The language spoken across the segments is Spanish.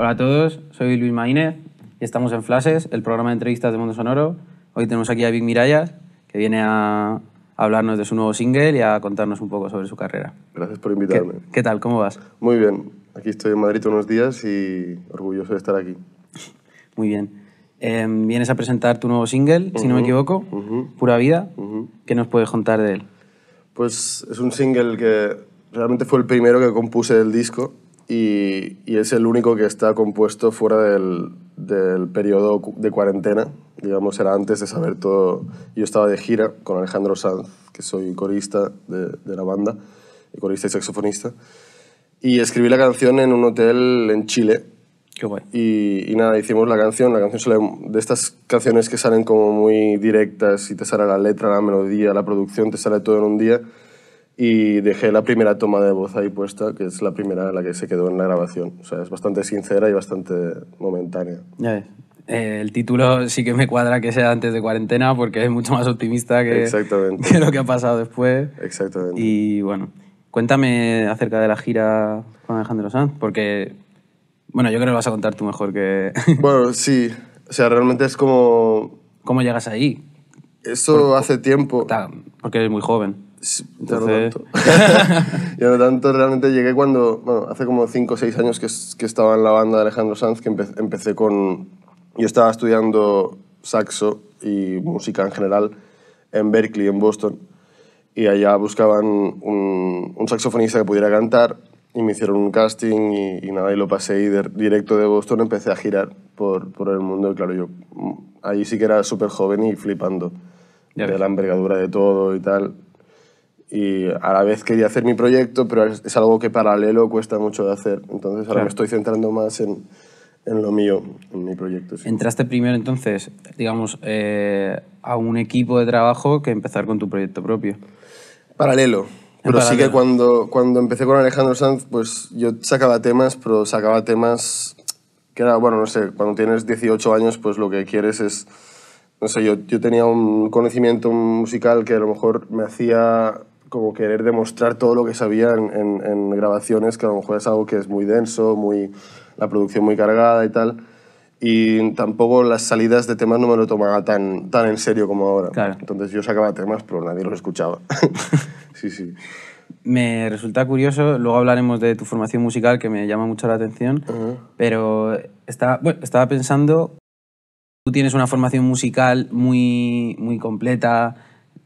Hola a todos, soy Luis Maínez y estamos en Flashes, el programa de entrevistas de Mundo Sonoro. Hoy tenemos aquí a Vic Mirallas, que viene a hablarnos de su nuevo single y a contarnos un poco sobre su carrera. Gracias por invitarme. ¿Qué, tal? ¿Cómo vas? Muy bien. Aquí estoy en Madrid unos días y orgulloso de estar aquí. Muy bien. Em, vienes a presentar tu nuevo single, si no me equivoco, Pura Vida. ¿Qué nos puedes contar de él? Pues es un single que realmente fue el primero que compuse del disco y, es el único que está compuesto fuera del, del periodo de cuarentena. Digamos, era antes de saber todo. Yo estaba de gira con Alejandro Sanz, que soy corista de, de la banda, y corista y saxofonista. Y escribí la canción en un hotel en Chile. Qué guay. Y, nada, hicimos la canción. La canción de estas canciones que salen como muy directas y te sale la letra, la melodía, la producción, te sale todo en un día y dejé la primera toma de voz ahí puesta, que es la primera, en la que se quedó en la grabación. O sea, es bastante sincera y bastante momentánea. Ya ves. Eh, el título sí que me cuadra que sea antes de cuarentena porque es mucho más optimista que, que lo que ha pasado después. Exactamente. Y bueno, cuéntame acerca de la gira con Alejandro Sanz, porque, bueno, yo creo que lo vas a contar tú mejor que... bueno, sí. O sea, realmente es como... ¿Cómo llegas ahí? Eso hace tiempo. Porque eres muy joven. Entonces... Yo tanto. realmente llegué cuando, bueno, hace como 5 o 6 años que, que, estaba en la banda de Alejandro Sanz, que empecé con, yo estaba estudiando saxo y música en general en Berkeley, en Boston, y allá buscaban un, saxofonista que pudiera cantar y me hicieron un casting y, nada, y lo pasé y directo de Boston empecé a girar por, por el mundo y claro, yo mm, allí sí que era súper joven y flipando de la envergadura de todo y tal y a la vez quería hacer mi proyecto, pero es, algo que paralelo cuesta mucho de hacer. Entonces ahora me estoy centrando más en, en lo mío, en mi proyecto. Entraste primero entonces, digamos, eh, a un equipo de trabajo que empezar con tu proyecto propio. Paralelo. Pero sí que cuando, cuando empecé con Alejandro Sanz, pues yo sacaba temas, pero sacaba temas que era, bueno, no sé, cuando tienes 18 años, pues lo que quieres es no sé, yo, yo, tenía un conocimiento musical que a lo mejor me hacía como querer demostrar todo lo que sabía en, grabaciones, que a lo mejor es algo que es muy denso, muy, la producción muy cargada y tal. Y tampoco las salidas de temas no me lo tomaba tan, tan en serio como ahora. Entonces yo sacaba temas, pero nadie los escuchaba. sí, sí. Me resulta curioso, luego hablaremos de tu formación musical, que me llama mucho la atención, pero estaba, bueno, estaba pensando, tú tienes una formación musical muy, muy completa,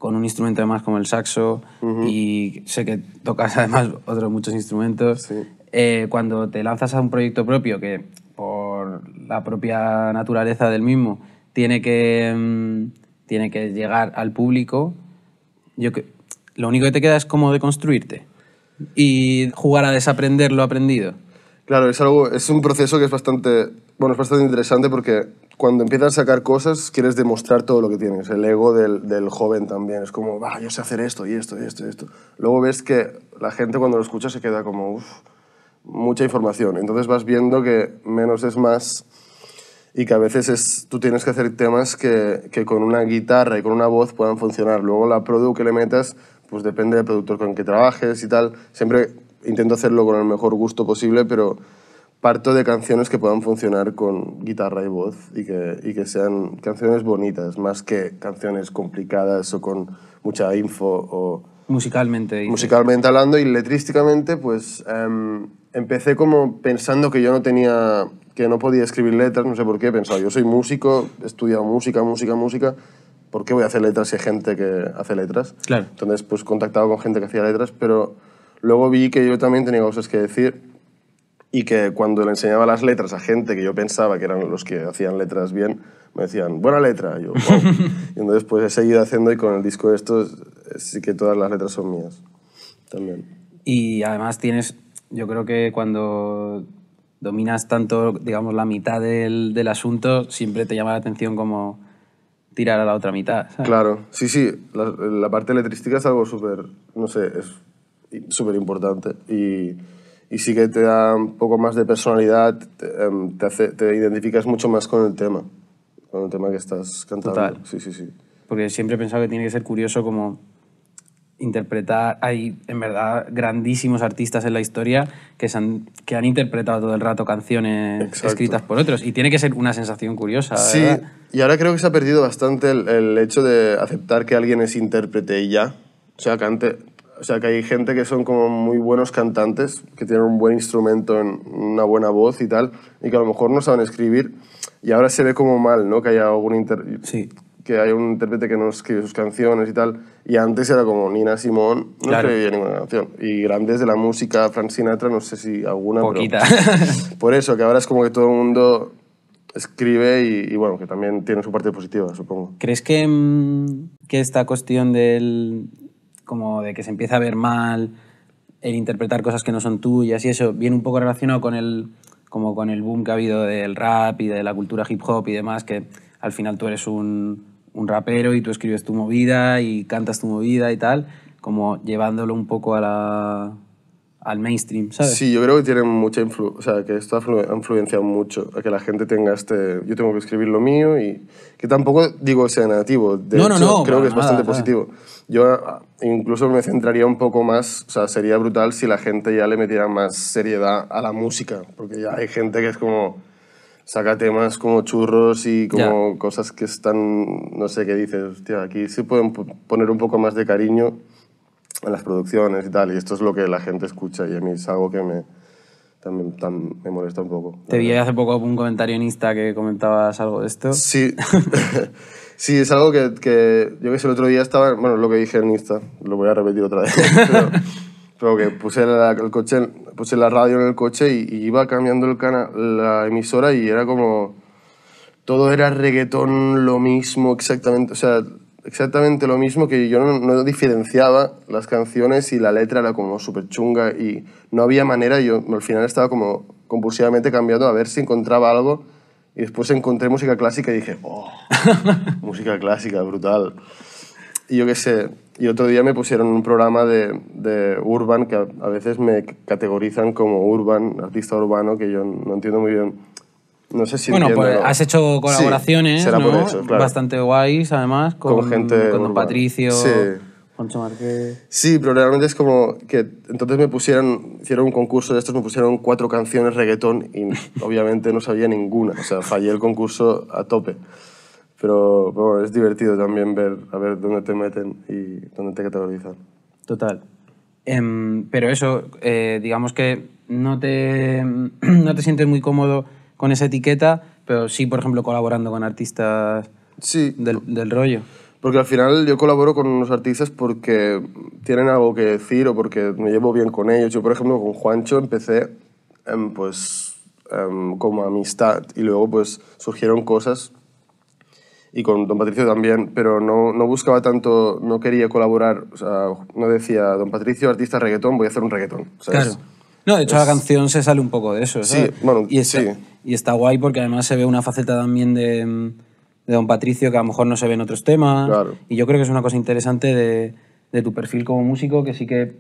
con un instrumento además como el saxo y sé que tocas además otros muchos instrumentos. Eh, cuando te lanzas a un proyecto propio que por la propia naturaleza del mismo tiene que, mm, tiene que llegar al público, yo lo único que te queda es cómo deconstruirte y jugar a desaprender lo aprendido. Claro, es, algo, es un proceso que es bastante, bueno, bastante interesante porque cuando empiezas a sacar cosas quieres demostrar todo lo que tienes. El ego del, joven también es como, va, yo sé hacer esto y esto y esto y esto. Luego ves que la gente cuando lo escucha se queda como, uff, mucha información. Entonces vas viendo que menos es más y que a veces es, tú tienes que hacer temas que, que con una guitarra y con una voz puedan funcionar. Luego la produ que le metas, pues depende del productor con el que trabajes y tal. Siempre intento hacerlo con el mejor gusto posible, pero parto de canciones que puedan funcionar con guitarra y voz y que, y que sean canciones bonitas, más que canciones complicadas o con mucha info o... Musicalmente. Musicalmente hablando y letrísticamente, pues em, empecé como pensando que yo no tenía, que no podía escribir letras, no sé por qué, pensado, yo soy músico, he estudiado música, música, música, ¿por qué voy a hacer letras si hay gente que hace letras? Claro. Entonces, pues contactaba con gente que hacía letras, pero Luego vi que yo también tenía cosas que decir y que cuando le enseñaba las letras a gente que yo pensaba que eran los que hacían letras bien, me decían, buena letra. Y yo, y entonces pues he seguido haciendo y con el disco de estos sí que todas las letras son mías también. Y además tienes, yo creo que cuando dominas tanto, digamos, la mitad del, del asunto, siempre te llama la atención como tirar a la otra mitad. Claro, sí, sí, la, la parte letrística es algo súper, no sé, es súper importante. Y, y, sí que te da un poco más de personalidad, em, te, identificas mucho más con el tema, con el tema que estás cantando. Total. Sí, sí, sí. Porque siempre he pensado que tiene que ser curioso como interpretar, hay en verdad grandísimos artistas en la historia que, han, que han interpretado todo el rato canciones escritas por otros y tiene que ser una sensación curiosa. Sí, y ahora creo que se ha perdido bastante el, el, hecho de aceptar que alguien es intérprete y ya. O sea, cante, o sea, que hay gente que son como muy buenos cantantes, que tienen un buen instrumento, una buena voz y tal, y que a lo mejor no saben escribir. Y ahora se ve como mal, ¿no? Que haya algún sí. que haya un intérprete que no escribe sus canciones y tal. Y antes era como Nina Simón, no escribía ninguna canción. Y grandes de la música, Frank Sinatra, no sé si alguna. Poquita. por eso, que ahora es como que todo el mundo escribe y, y, bueno, que también tiene su parte positiva, supongo. ¿Crees que, mm, que esta cuestión del como de que se empieza a ver mal, el interpretar cosas que no son tuyas y eso, viene un poco relacionado con el, como con el boom que ha habido del rap y de la cultura hip hop y demás, que al final tú eres un, un rapero y tú escribes tu movida y cantas tu movida y tal, como llevándolo un poco a la, al mainstream, ¿sabes? Sí, yo creo que tienen mucha influencia, o sea, que esto ha influenciado mucho, a que la gente tenga este, yo tengo que escribir lo mío y que tampoco digo sea negativo, no, no, no, creo que es bastante positivo. Yo ah, incluso me centraría un poco más, o sea, sería brutal si la gente ya le metiera más seriedad a la música, porque ya hay gente que es como saca temas como churros y como cosas que están, no sé qué dices, hostia, aquí se pueden poner un poco más de cariño en las producciones y tal, y esto es lo que la gente escucha y a mí es algo que me, también, me molesta un poco. Te vi hace poco un comentario en Insta que comentabas algo de esto. Sí, sí es algo que, que yo que sé, el otro día estaba, bueno, lo que dije en Insta, lo voy a repetir otra vez, pero, que puse la, el coche, puse la radio en el coche y, iba cambiando el canal la emisora y era como... Todo era reggaetón, lo mismo, exactamente. O sea, exactamente lo mismo, que yo no, diferenciaba las canciones y la letra era como súper chunga y no había manera, yo al final estaba como compulsivamente cambiando a ver si encontraba algo y después encontré música clásica y dije, oh, música clásica, brutal. Y yo qué sé, y otro día me pusieron un programa de, de urban que a veces me categorizan como urban, artista urbano, que yo no entiendo muy bien sé si bueno, pues has hecho colaboraciones ¿no? bastante guays, además, con, gente con Don Patricio, sí. Concho Sí, pero realmente es como que entonces me pusieron, hicieron un concurso de estos, me pusieron cuatro canciones reggaetón y obviamente no sabía ninguna. O sea, fallé el concurso a tope. Pero bueno, es divertido también ver a ver dónde te meten y dónde te categorizan. Total. Em, pero eso, eh, digamos que no te, no te sientes muy cómodo con esa etiqueta, pero sí, por ejemplo, colaborando con artistas sí. del, del rollo. Porque al final yo colaboro con unos artistas porque tienen algo que decir o porque me llevo bien con ellos. Yo, por ejemplo, con Juancho empecé em, pues, em, como amistad y luego pues surgieron cosas y con Don Patricio también, pero no, no buscaba tanto, no quería colaborar, o sea, no decía, Don Patricio, artista reggaetón, voy a hacer un reggaetón. Claro. No, de hecho la canción se sale un poco de eso. Sí, bueno, y está, Y está guay porque además se ve una faceta también de, de Don Patricio que a lo mejor no se ve en otros temas. Claro. Y yo creo que es una cosa interesante de, tu perfil como músico que sí que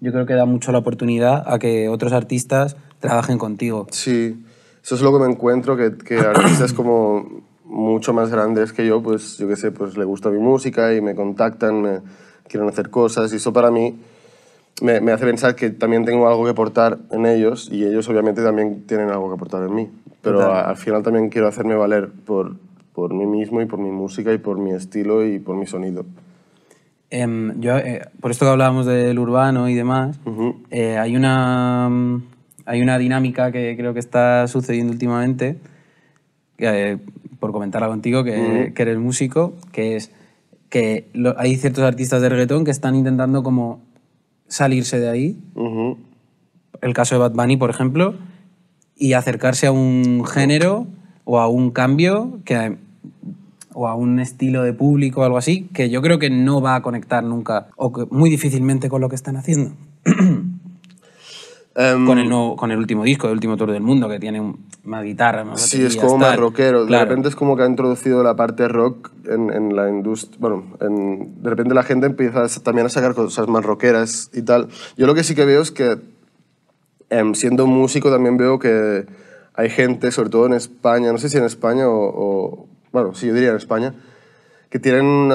yo creo que da mucho la oportunidad a que otros artistas trabajen contigo. Sí, eso es lo que me encuentro, que, que artistas como mucho más grandes que yo, pues yo qué sé, pues le gusta mi música y me contactan, quieren hacer cosas y eso para mí me, me, hace pensar que también tengo algo que aportar en ellos y ellos obviamente también tienen algo que aportar en mí. Pero al final también quiero hacerme valer por, por mí mismo y por mi música y por mi estilo y por mi sonido. Em, yo, eh, por esto que hablábamos del urbano y demás, eh, hay, una, mm, hay una dinámica que creo que está sucediendo últimamente, eh, por comentarla contigo, que, eres músico, que es que hay ciertos artistas de reggaetón que están intentando como salirse de ahí. El caso de Bad Bunny, por ejemplo, y acercarse a un género o a un cambio o a un estilo de público o algo así, que yo creo que no va a conectar nunca o muy difícilmente con lo que están haciendo. con, el em, con el último disco, el último tour del mundo, que tiene más guitarra, más Sí, es como más rockero. De repente es como que ha introducido la parte rock en, la industria. Bueno, de repente la gente empieza también a sacar cosas más rockeras y tal. Yo lo que sí que veo es que, em, siendo músico, también veo que hay gente, sobre todo en España, no sé si en España o. bueno, sí, yo diría en España, que tienen.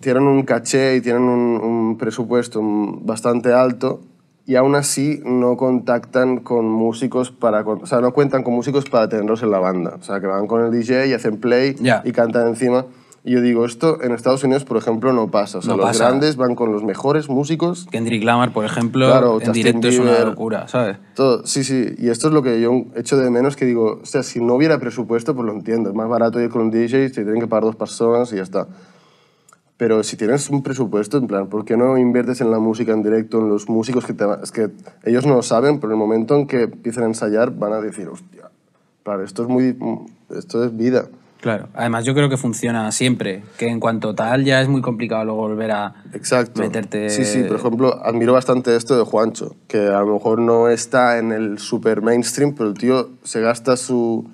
tienen un caché y tienen un, un presupuesto bastante alto y aún así no contactan con músicos para... O sea, no cuentan con músicos para tenerlos en la banda. O sea, que van con el DJ y hacen play y cantan encima. Y yo digo, esto en Estados Unidos, por ejemplo, no pasa. O sea, los grandes van con los mejores músicos. Kendrick Lamar, por ejemplo, claro, en directo es una locura, ¿sabes? Todo. Sí, sí. Y esto es lo que yo echo de menos, que digo, o sea, si no hubiera presupuesto, pues lo entiendo. Es más barato ir con un DJ, si tienen que pagar dos personas y ya está. Pero si tienes un presupuesto, en plan, ¿por qué no inviertes en la música en directo, en los músicos que te Es que ellos no lo saben, pero en el momento en que empiezan a ensayar van a decir, hostia, claro, esto es muy... Mm, esto es vida. Claro, además yo creo que funciona siempre, que en cuanto tal ya es muy complicado luego volver a Exacto. meterte... Sí, sí, por ejemplo, admiro bastante esto de Juancho, que a lo mejor no está en el super mainstream, pero el tío se gasta su,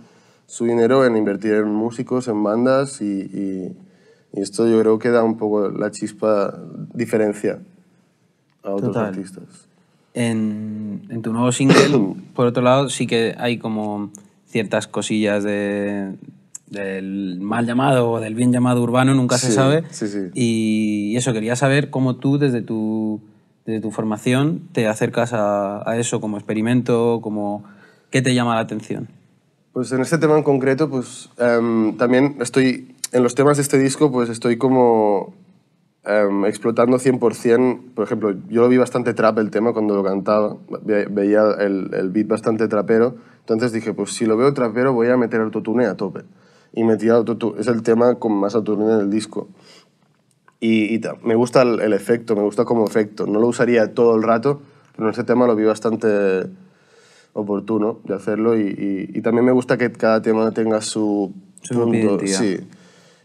dinero en invertir en músicos, en bandas y y esto yo creo que da un poco la chispa, diferencia a otros artistas. En, en, tu nuevo single, por otro lado, sí que hay como ciertas cosillas de, del mal llamado o del bien llamado urbano, nunca se sabe. Y eso, quería saber cómo tú, desde tu, desde tu formación, te acercas a, a, eso como experimento, como qué te llama la atención. Pues en este tema en concreto, pues em, también estoy en los temas de este disco, pues estoy como em, explotando 100%. Por ejemplo, yo lo vi bastante trap el tema cuando lo cantaba, veía el, beat bastante trapero. Entonces dije, pues si lo veo trapero, voy a meter autotune a tope. Y metí autotune, es el tema con más autotune en el disco. Y, me gusta el, efecto, me gusta como efecto. No lo usaría todo el rato, pero en este tema lo vi bastante oportuno de hacerlo y, también me gusta que cada tema tenga su su punto, sí,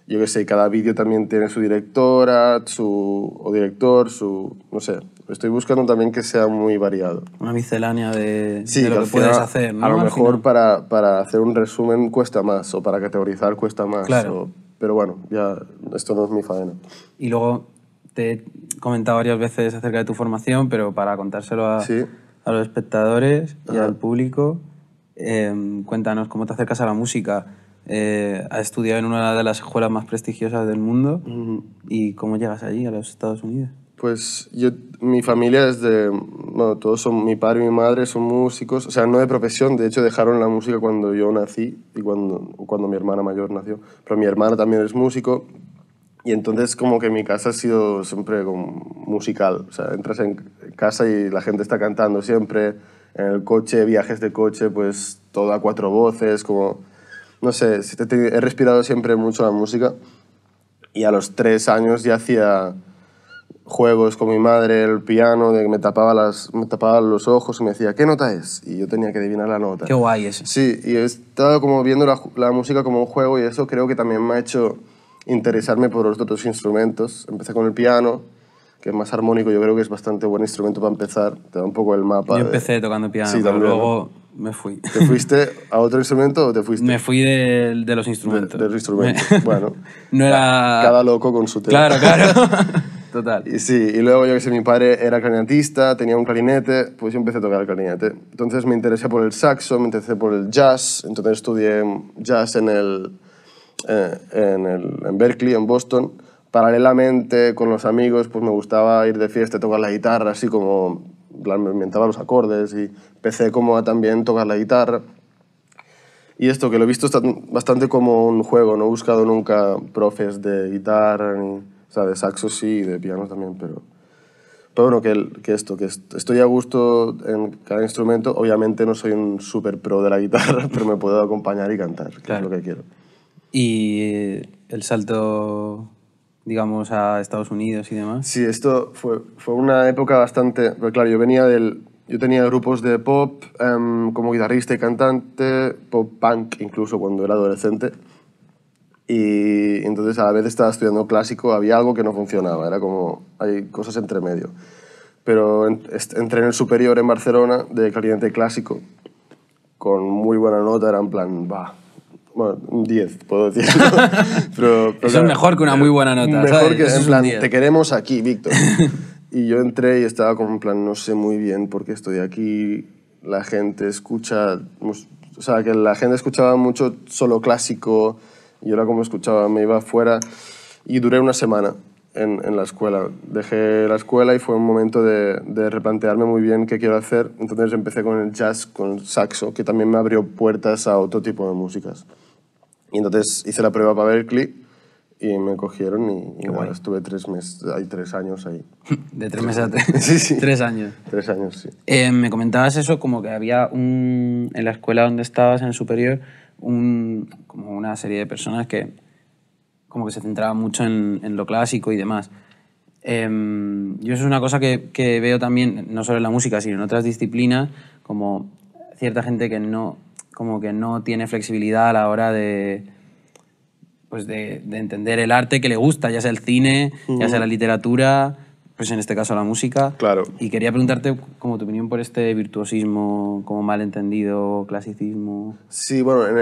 yo qué sé, cada vídeo también tiene su directora, su, o director, su, no sé. Estoy buscando también que sea muy variado. Una miscelánea de, sí, lo que, puedes hacer, A lo mejor para, para, hacer un resumen cuesta más, o para categorizar cuesta más. Claro. pero bueno, ya esto no es mi faena. Y luego te he comentado varias veces acerca de tu formación, pero para contárselo a, a los espectadores y al público, eh, cuéntanos cómo te acercas a la música eh, ha estudiado en una de las escuelas más prestigiosas del mundo. ¿Y cómo llegas allí, a los Estados Unidos? Pues yo, mi familia desde de, bueno, todos son, mi padre y mi madre son músicos, o sea, no de profesión, de hecho dejaron la música cuando yo nací y cuando, cuando mi hermana mayor nació, pero mi hermana también es músico y entonces como que mi casa ha sido siempre como musical, o sea, entras en casa y la gente está cantando siempre, en el coche, viajes de coche, pues todo a cuatro voces, como no sé, he respirado siempre mucho la música y a los tres años ya hacía juegos con mi madre, el piano, de me tapaba, las, los ojos y me decía, ¿qué nota es? Y yo tenía que adivinar la nota. Qué guay eso. Sí, y he estado como viendo la, música como un juego y eso creo que también me ha hecho interesarme por los otros instrumentos. Empecé con el piano, que es más armónico, yo creo que es bastante buen instrumento para empezar, te da un poco el mapa. Yo empecé tocando piano, sí, pero luego... Me fui. ¿Te fuiste a otro instrumento o te fuiste? Me fui de, de los instrumentos. De, los instrumentos, bueno. no era... Cada loco con su tema. Claro, claro. Total. Y sí, y luego yo que sé, mi padre era clarinetista, tenía un clarinete, pues yo empecé a tocar el clarinete. Entonces me interesé por el saxo, me interesé por el jazz, entonces estudié jazz en, el, eh, en, el, en Berkeley, en Boston. Paralelamente con los amigos, pues me gustaba ir de fiesta, tocar la guitarra, así como plan, me inventaba los acordes y empecé como a también tocar la guitarra. Y esto, que lo he visto bastante como un juego, no he buscado nunca profes de guitarra, ni, o sea, de saxo sí, y de piano también, pero... Pero bueno, que, que esto, que estoy a gusto en cada instrumento. Obviamente no soy un super pro de la guitarra, pero me puedo acompañar y cantar, que es lo que quiero. ¿Y el salto digamos, a Estados Unidos y demás. Sí, esto fue, fue una época bastante... claro, yo venía del... Yo tenía grupos de pop em, como guitarrista y cantante, pop punk incluso cuando era adolescente. Y entonces a la vez estaba estudiando clásico, había algo que no funcionaba, era como, hay cosas entre medio. Pero entré en el superior en Barcelona de caliente clásico, con muy buena nota, era en plan, va, bueno, un 10, puedo decir. Eso es mejor que una eh, muy buena nota. Mejor que, Eso en plan, te queremos aquí, Víctor. y yo entré y estaba como en plan, no sé muy bien por qué estoy aquí. La gente escucha, pues, o sea, que la gente escuchaba mucho solo clásico. Y ahora como escuchaba, me iba afuera y duré una semana en, la escuela. Dejé la escuela y fue un momento de, de, replantearme muy bien qué quiero hacer. Entonces empecé con el jazz, con el saxo, que también me abrió puertas a otro tipo de músicas entonces hice la prueba para Berkeley y me cogieron y, y estuve tres meses, hay tres años ahí. De tres meses a tres. sí, sí. Tres años. Tres años, sí. Eh, me comentabas eso, como que había un, en la escuela donde estabas, en el superior, un, como una serie de personas que como que se centraban mucho en, lo clásico y demás. Em, yo eso es una cosa que, que, veo también, no solo en la música, sino en otras disciplinas, como cierta gente que no, como que no tiene flexibilidad a la hora de, pues de, entender el arte que le gusta, ya sea el cine, ya sea la literatura, pues en este caso la música. Claro. Y quería preguntarte como tu opinión por este virtuosismo, como malentendido, clasicismo. Sí, bueno, en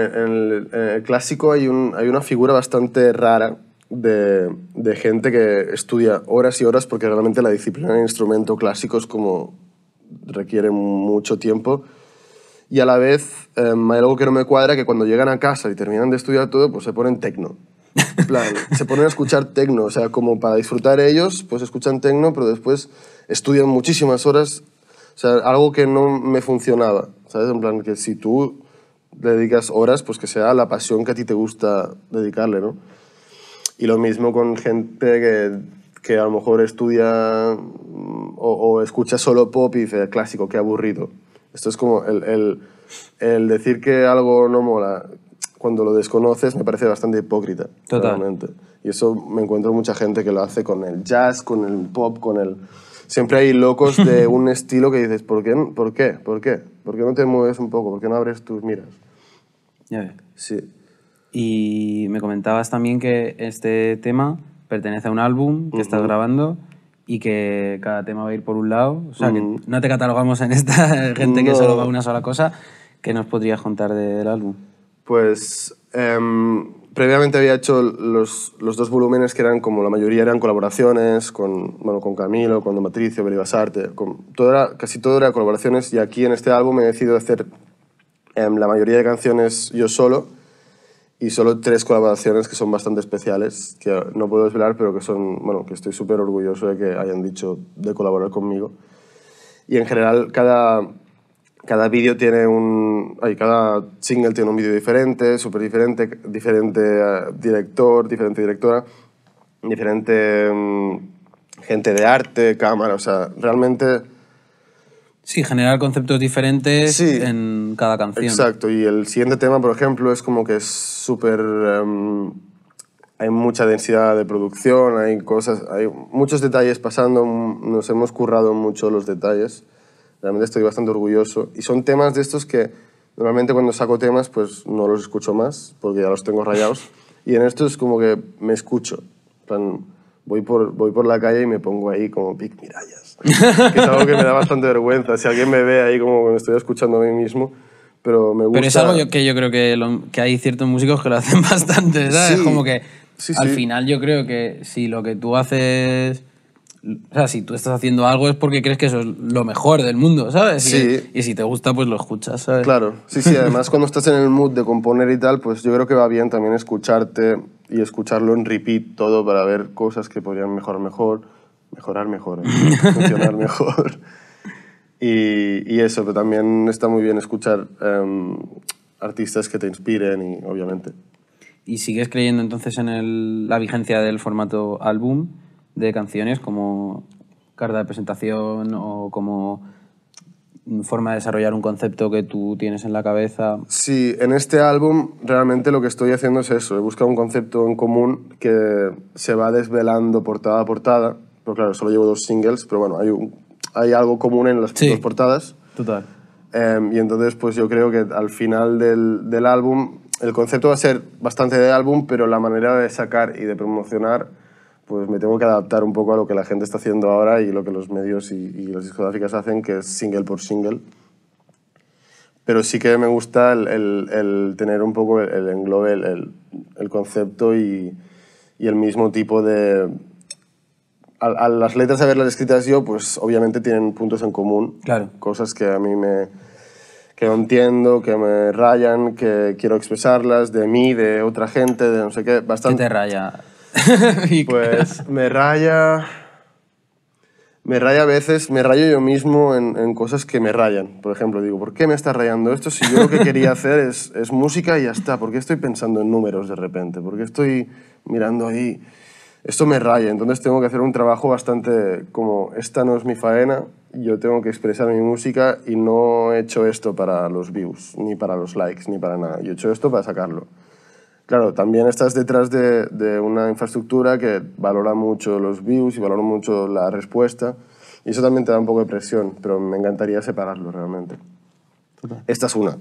el, clásico hay, un, hay una figura bastante rara de, de, gente que estudia horas y horas porque realmente la disciplina de instrumento clásico es como requiere mucho tiempo y a la vez em, hay algo que no me cuadra, que cuando llegan a casa y terminan de estudiar todo, pues se ponen tecno. plan, se ponen a escuchar tecno, o sea, como para disfrutar ellos, pues escuchan tecno, pero después estudian muchísimas horas, o sea, algo que no me funcionaba, ¿sabes? En plan, que si tú le dedicas horas, pues que sea la pasión que a ti te gusta dedicarle, ¿no? Y lo mismo con gente que, que a lo mejor estudia mm, o, o escucha solo pop y dice, clásico, qué aburrido. Esto es como el, el, decir que algo no mola cuando lo desconoces me parece bastante hipócrita. totalmente Y eso me encuentro mucha gente que lo hace con el jazz, con el pop, con el... Siempre hay locos de un estilo que dices, ¿por qué? ¿Por qué? ¿Por qué? ¿Por no te mueves un poco? ¿Por qué no abres tus miras? Ya ves. Sí. Y me comentabas también que este tema pertenece a un álbum que estás grabando y que cada tema va a ir por un lado. O sea, que mm. no te catalogamos en esta gente que solo va una sola cosa. ¿Qué nos podrías contar del álbum? Pues em, previamente había hecho los, los, dos volúmenes que eran, como la mayoría eran colaboraciones con, bueno, con Camilo, con Don Matricio, Belibasarte, con, todo casi todo era colaboraciones y aquí en este álbum he decidido hacer em, la mayoría de canciones yo solo y solo tres colaboraciones que son bastante especiales, que no puedo desvelar, pero que son, bueno, que estoy súper orgulloso de que hayan dicho de colaborar conmigo. Y en general, cada, cada vídeo tiene un... Ay, cada single tiene un vídeo diferente, súper diferente, diferente eh, director, diferente directora, diferente mm, gente de arte, cámara, o sea, realmente Sí, generar conceptos diferentes en cada canción. Exacto, y el siguiente tema, por ejemplo, es como que es súper... Em, hay mucha densidad de producción, hay cosas, hay muchos detalles pasando, nos hemos currado mucho los detalles. Realmente estoy bastante orgulloso. Y son temas de estos que normalmente cuando saco temas pues no los escucho más porque ya los tengo rayados. Y en estos es como que me escucho. voy por, voy por la calle y me pongo ahí como Pic Mirallas que es algo que me da bastante vergüenza. Si alguien me ve ahí como me estoy escuchando a mí mismo, pero me gusta. Pero es algo que yo creo que, que hay ciertos músicos que lo hacen bastante, ¿sabes? como que al final yo creo que si lo que tú haces. O sea, si tú estás haciendo algo es porque crees que eso es lo mejor del mundo, ¿sabes? Y, si te gusta, pues lo escuchas, ¿sabes? Claro, sí, sí. Además, cuando estás en el mood de componer y tal, pues yo creo que va bien también escucharte y escucharlo en repeat todo para ver cosas que podrían mejorar mejor. mejor mejorar mejor, ¿eh? funcionar mejor. Y, y, eso, pero también está muy bien escuchar em, artistas que te inspiren, y, obviamente. ¿Y sigues creyendo entonces en el, la vigencia del formato álbum de canciones como carta de presentación o como forma de desarrollar un concepto que tú tienes en la cabeza? Sí, en este álbum realmente lo que estoy haciendo es eso, he buscado un concepto en común que se va desvelando portada a portada pero claro, solo llevo dos singles, pero bueno, hay, hay algo común en las dos portadas. Total. Em, y entonces, pues yo creo que al final del, álbum, el concepto va a ser bastante de álbum, pero la manera de sacar y de promocionar, pues me tengo que adaptar un poco a lo que la gente está haciendo ahora y lo que los medios y, las discográficas hacen, que es single por single. Pero sí que me gusta el, tener un poco el, el englobe, el, concepto y el mismo tipo de, a, las letras haberlas escritas yo, pues obviamente tienen puntos en común. Claro. Cosas que a mí me que no entiendo, que me rayan, que quiero expresarlas de mí, de otra gente, de no sé qué. Bastante. ¿Qué te raya? pues me raya. Me raya a veces, me rayo yo mismo en, cosas que me rayan. Por ejemplo, digo, ¿por qué me está rayando esto si yo lo que quería hacer es, es música y ya está? ¿Por qué estoy pensando en números de repente? ¿Por qué estoy mirando ahí? esto me raya, entonces tengo que hacer un trabajo bastante como, esta no es mi faena, yo tengo que expresar mi música y no he hecho esto para los views, ni para los likes, ni para nada, yo he hecho esto para sacarlo. Claro, también estás detrás de, una infraestructura que valora mucho los views y valora mucho la respuesta, y eso también te da un poco de presión, pero me encantaría separarlo realmente. Esta es una.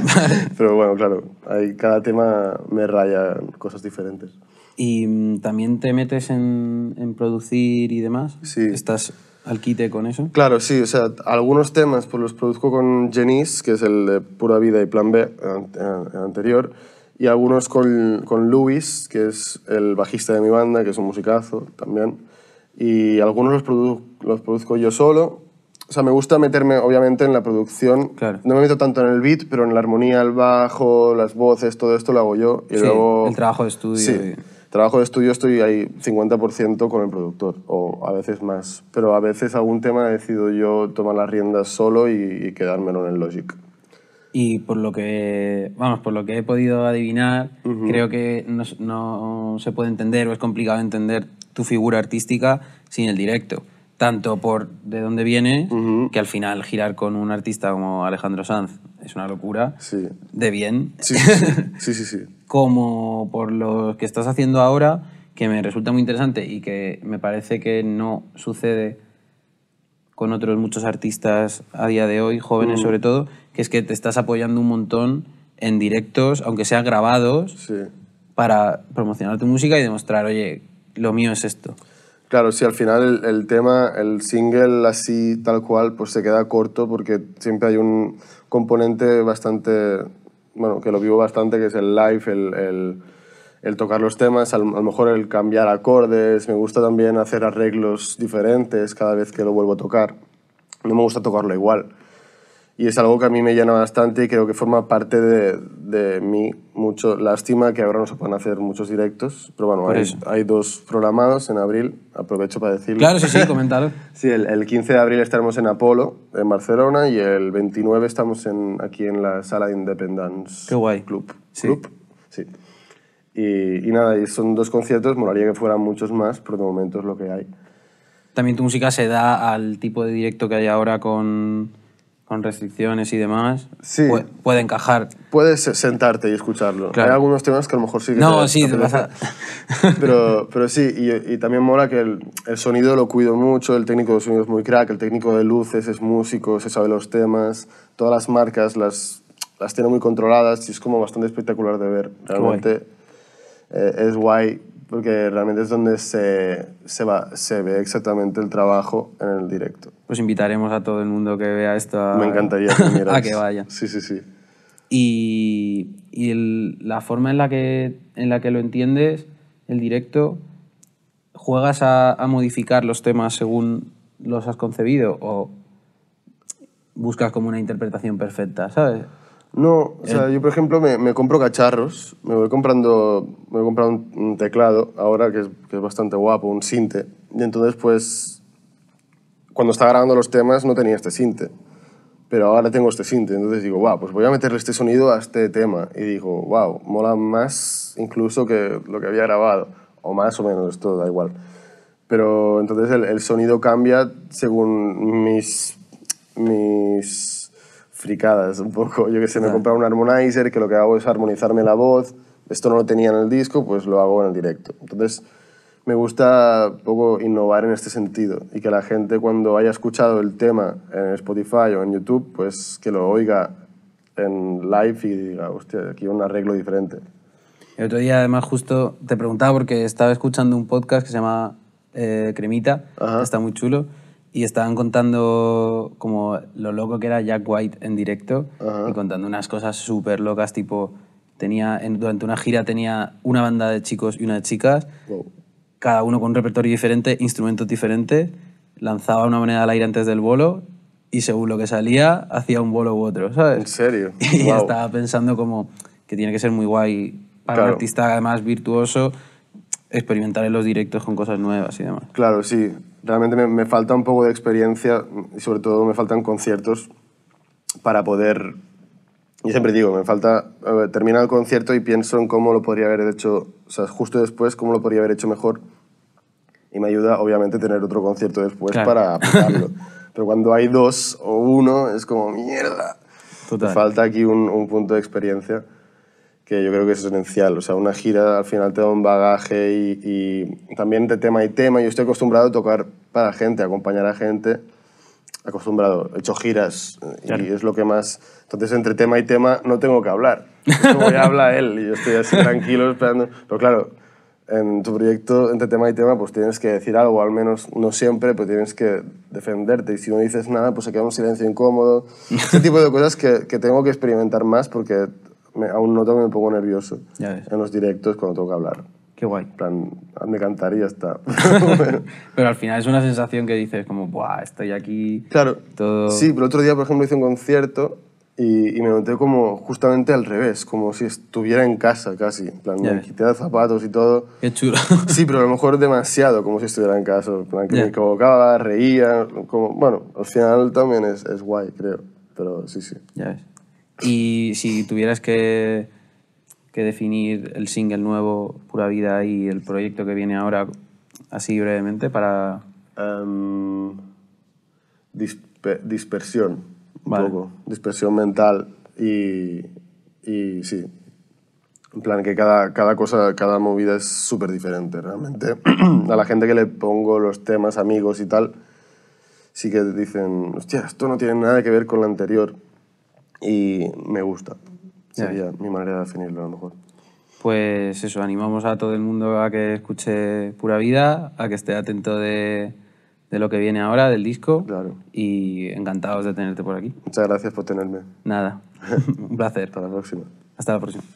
Pero bueno, claro, hay, cada tema me raya cosas diferentes. ¿Y mm, también te metes en, producir y demás? ¿Estás al quite con eso? Claro, sí. O sea, algunos temas pues los produzco con Genis, que es el de Pura Vida y Plan B, el anterior, y algunos con, con Luis, que es el bajista de mi banda, que es un musicazo también. Y algunos los, los produzco yo solo. O sea, me gusta meterme, obviamente, en la producción. Claro. No me meto tanto en el beat, pero en la armonía, el bajo, las voces, todo esto lo hago yo. Y sí, luego... el trabajo de estudio. Sí. Y trabajo de estudio estoy ahí 50% con el productor, o a veces más. Pero a veces algún tema decido yo tomar las riendas solo y, quedármelo en el Logic. Y por lo que, vamos, por lo que he podido adivinar, creo que no, se puede entender o es complicado entender tu figura artística sin el directo. Tanto por de dónde viene, que al final girar con un artista como Alejandro Sanz es una locura. Sí. De bien. sí, sí, sí como por lo que estás haciendo ahora, que me resulta muy interesante y que me parece que no sucede con otros muchos artistas a día de hoy, jóvenes mm. sobre todo, que es que te estás apoyando un montón en directos, aunque sean grabados, para promocionar tu música y demostrar, oye, lo mío es esto. Claro, sí, al final el, tema, el single así tal cual, pues se queda corto porque siempre hay un componente bastante bueno, que lo vivo bastante, que es el live, el, el, tocar los temas, a lo mejor el cambiar acordes, me gusta también hacer arreglos diferentes cada vez que lo vuelvo a tocar, no me gusta tocarlo igual y es algo que a mí me llena bastante y creo que forma parte de, de mí mucho. Lástima que ahora no se puedan hacer muchos directos, pero bueno, hay, dos programados en abril, aprovecho para decirlo. Claro, sí, sí, comentar. sí, el, 15 de abril estaremos en Apolo, en Barcelona, y el 29 estamos en, aquí en la sala de Independence Qué guay. Club. Sí. Club. Sí. Y, y nada, y son dos conciertos, molaría que fueran muchos más, pero de momento es lo que hay. También tu música se da al tipo de directo que hay ahora con con restricciones y demás, sí. puede, encajar. Puedes sentarte y escucharlo. Hay algunos temas que a lo mejor sí que No, sí, te pasa. Pero, pero sí, y, también mola que el, sonido lo cuido mucho, el técnico de sonido es muy crack, el técnico de luces es músico, se sabe los temas, todas las marcas las, las tiene muy controladas y es como bastante espectacular de ver. Realmente eh, es guay porque realmente es donde se, se, va, se ve exactamente el trabajo en el directo. Pues invitaremos a todo el mundo que vea esto a, Me encantaría que vaya. Sí, sí, sí. Y, y la forma en la, que, en la que lo entiendes, el directo, ¿juegas a, a modificar los temas según los has concebido o buscas como una interpretación perfecta, ¿sabes? No, o eh. sea, yo por ejemplo me, me compro cacharros, me voy comprando, me voy comprado un teclado ahora que es, que es, bastante guapo, un sinte. Y entonces pues cuando estaba grabando los temas no tenía este sinte, pero ahora tengo este sinte. Entonces digo, wow, pues voy a meterle este sonido a este tema. Y digo, wow, mola más incluso que lo que había grabado, o más o menos, esto da igual. Pero entonces el, el sonido cambia según mis... mis es un poco. Yo que sé, me he comprado un harmonizer que lo que hago es armonizarme la voz. Esto no lo tenía en el disco, pues lo hago en el directo. Entonces, me gusta un poco innovar en este sentido y que la gente cuando haya escuchado el tema en Spotify o en YouTube, pues que lo oiga en live y diga, hostia, aquí un arreglo diferente. El otro día, además, justo te preguntaba porque estaba escuchando un podcast que se llama eh, Cremita, está muy chulo y estaban contando como lo loco que era Jack White en directo y contando unas cosas súper locas, tipo, tenía, durante una gira tenía una banda de chicos y una de chicas, cada uno con un repertorio diferente, instrumentos diferentes, lanzaba una moneda al aire antes del bolo y según lo que salía, hacía un bolo u otro, ¿sabes? ¿En serio? Y estaba pensando como que tiene que ser muy guay para un artista además virtuoso experimentar en los directos con cosas nuevas y demás. Claro, sí. Realmente me, me falta un poco de experiencia y sobre todo me faltan conciertos para poder... Yo siempre digo, me falta Termino terminar el concierto y pienso en cómo lo podría haber hecho, o sea, justo después, cómo lo podría haber hecho mejor. Y me ayuda, obviamente, tener otro concierto después para aplicarlo. Pero cuando hay dos o uno, es como, mierda. Falta aquí un, un punto de experiencia que yo creo que es esencial. O sea, una gira al final te da un bagaje y, también de tema y tema. Yo estoy acostumbrado a tocar para gente, a acompañar a gente. Acostumbrado, he hecho giras y es lo que más... Entonces, entre tema y tema no tengo que hablar. habla él y yo estoy así tranquilo esperando. Pero claro, en tu proyecto, entre tema y tema, pues tienes que decir algo, al menos no siempre, pues tienes que defenderte. Y si no dices nada, pues se queda un silencio incómodo. Ese tipo de cosas que, que tengo que experimentar más porque aún noto que me pongo nervioso en los directos cuando tengo que hablar. Qué guay. plan, me encantaría hasta... pero al final es una sensación que dices como, ¡buah, estoy aquí! Claro. Todo... Sí, pero el otro día, por ejemplo, hice un concierto y, me noté como justamente al revés, como si estuviera en casa casi. En plan, me quité de zapatos y todo. Qué chulo. Sí, pero a lo mejor demasiado como si estuviera en casa. En plan, que me equivocaba, reía. Como, bueno, al final también es, es guay, creo. Pero sí, sí. Ya ves. Y si tuvieras que, definir el single nuevo, Pura Vida, y el proyecto que viene ahora, así brevemente, para... Em, dispersión, un Dispersión mental y, y sí, en plan, que cada, cada, cosa, cada movida es súper diferente, realmente. a la gente que le pongo los temas, amigos y tal, sí que dicen, hostia, esto no tiene nada que ver con lo anterior y me gusta. Sería mi manera de definirlo a lo mejor. Pues eso, animamos a todo el mundo a que escuche Pura Vida, a que esté atento de, lo que viene ahora, del disco. Claro. Y encantados de tenerte por aquí. Muchas gracias por tenerme. Nada, un placer. Hasta la próxima. Hasta la próxima.